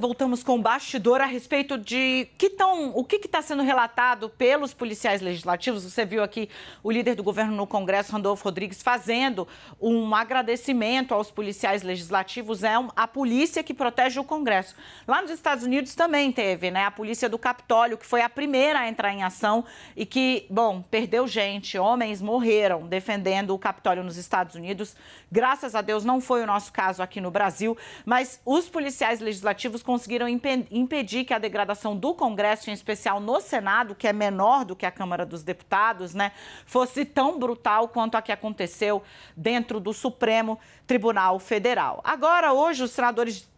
Voltamos com o bastidor a respeito de que tão, o que está sendo relatado pelos policiais legislativos. Você viu aqui o líder do governo no Congresso, Randolfo Rodrigues, fazendo um agradecimento aos policiais legislativos. É a polícia que protege o Congresso. Lá nos Estados Unidos também teve, né? A polícia do Capitólio, que foi a primeira a entrar em ação e que, bom, perdeu gente. Homens morreram defendendo o Capitólio nos Estados Unidos. Graças a Deus não foi o nosso caso aqui no Brasil, mas os policiais legislativos conseguiram impedir que a degradação do Congresso, em especial no Senado, que é menor do que a Câmara dos Deputados, né, fosse tão brutal quanto a que aconteceu dentro do Supremo Tribunal Federal. Agora, hoje, os senadores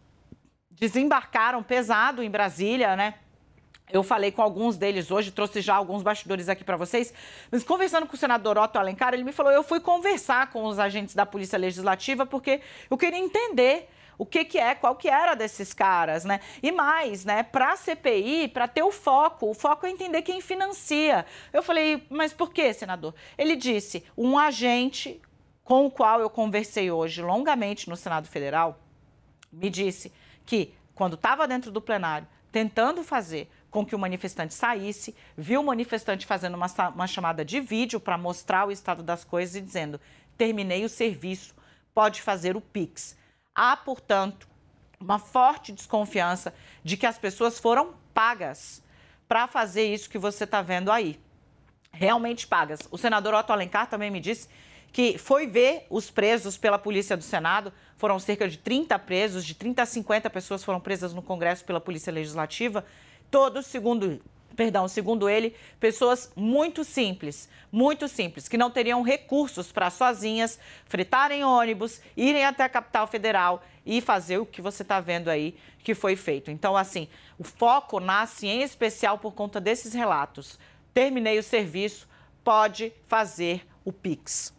desembarcaram pesado em Brasília, né? Eu falei com alguns deles hoje, trouxe já alguns bastidores aqui para vocês. Mas conversando com o senador Otto Alencar, ele me falou: eu fui conversar com os agentes da Polícia Legislativa porque eu queria entender o que, que é, qual que era desses caras, né? E mais, né? Para a CPI, para ter o foco, o foco é entender quem financia. Eu falei, mas por que, senador? Ele disse, um agente com o qual eu conversei hoje longamente no Senado Federal me disse que quando estava dentro do plenário tentando fazer com que o manifestante saísse, viu o manifestante fazendo uma, uma chamada de vídeo para mostrar o estado das coisas e dizendo: terminei o serviço, pode fazer o PIX. Há, portanto, uma forte desconfiança de que as pessoas foram pagas para fazer isso que você está vendo aí. Realmente pagas. O senador Otto Alencar também me disse que foi ver os presos pela polícia do Senado. Foram cerca de 30 presos, de 30 a 50 pessoas foram presas no Congresso pela Polícia Legislativa. Todos, segundo perdão, segundo ele, pessoas muito simples, muito simples, que não teriam recursos para sozinhas fretarem ônibus, irem até a capital federal e fazer o que você está vendo aí que foi feito. Então, assim, o foco nasce em especial por conta desses relatos. Terminei o serviço, pode fazer o Pix.